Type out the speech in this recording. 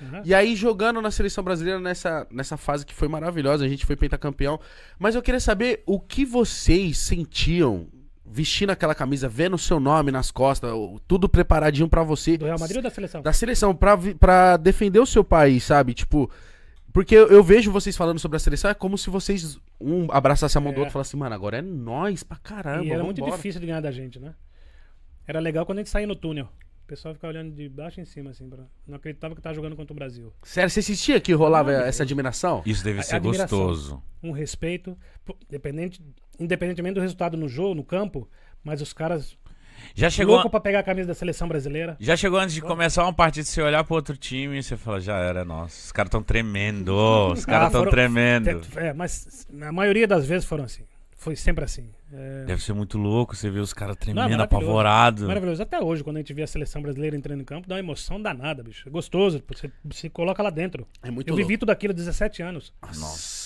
Uhum. E aí, jogando na seleção brasileira nessa, nessa fase que foi maravilhosa, a gente foi pentacampeão. Mas eu queria saber o que vocês sentiam vestindo aquela camisa, vendo o seu nome nas costas, tudo preparadinho para você. Do Real Madrid ou da seleção? Da seleção, pra, pra defender o seu país, sabe? Tipo. Porque eu, eu, vejo vocês falando sobre a seleção, é como se vocês um abraçasse a mão é. do outro e falasse, mano, agora é nós pra caramba. E era muito difícil de ganhar da gente, né? Era legal quando a gente saía no túnel pessoal ficava olhando de baixo em cima, assim, pra... não acreditava que tava jogando contra o Brasil. Sério, você sentia que rolava ah, essa admiração? Isso deve ser gostoso. Um respeito, independente, independentemente do resultado no jogo, no campo, mas os caras. Já chegou louco pra pegar a camisa da seleção brasileira. Já chegou antes de começar uma partida, você olhar pro outro time e você fala, já era, nossa, os caras tão tremendo, os ah, caras ah, tão foram... tremendo. É, mas a maioria das vezes foram assim. Foi sempre assim. É... Deve ser muito louco você ver os caras tremendo, apavorados. apavorado. Maravilhoso. Até hoje, quando a gente vê a seleção brasileira entrando em campo, dá uma emoção danada, bicho. É gostoso. Você se coloca lá dentro. É muito Eu louco. vivi tudo aquilo há 17 anos. Nossa.